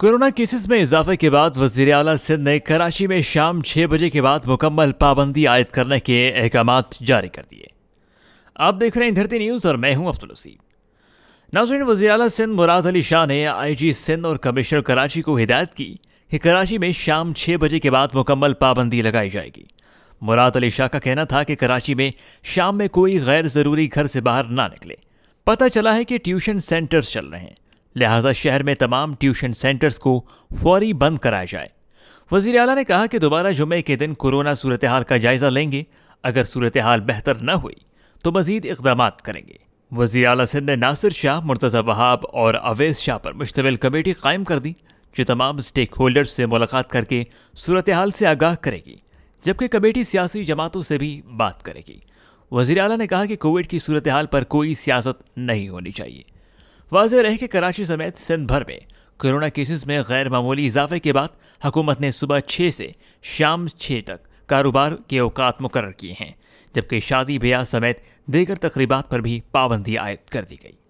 corona cases में इजाफे के बाद वजीर अला सिंध ने कराची में शाम छह बजे के बाद मुकम्मल पाबंदी आयद करने के अहकाम जारी कर दिए आप देख रहे हैं धरती न्यूज और मैं हूं अब्दुल वसीम नाजरीन वजी अला सिंध मुराद अली शाह ने आई जी सिंध और कमिश्नर कराची को हिदायत की कि कराची में शाम छह बजे के बाद मुकम्मल पाबंदी लगाई जाएगी मुराद अली शाह का कहना था कि कराची में शाम में कोई गैर ज़रूरी घर से बाहर ना निकले पता चला है कि ट्यूशन सेंटर्स चल रहे हैं लिहाजा शहर में तमाम ट्यूशन सेंटर्स को फौरी बंद कराया जाए वजी अला ने कहा कि दोबारा जुमे के दिन कोरोना सूरत हाल का जायज़ा लेंगे अगर सूरत हाल बेहतर न हुई तो मजीद इकदाम करेंगे वजी अला सिंध ने नासिर शाह मुर्तज़ा वहाब और अवेज़ शाह पर मुश्तमिल कमेटी कायम कर दी जो तमाम स्टेक होल्डर्स से मुलाकात करके सूरत हाल से आगाह करेगी जबकि कमेटी सियासी जमातों से भी बात करेगी वजी अला ने कहा कि कोविड की सूरत हाल पर कोई सियासत नहीं होनी चाहिए वाजह रहे कि कराची समेत सिंध भर में कोरोना केसेस में गैर मामूली इजाफे के बाद हुकूमत ने सुबह छः से शाम छः तक कारोबार के अवकात मुकर किए हैं जबकि शादी ब्याह समेत दीगर तकरीबा पर भी पाबंदी आयद कर दी गई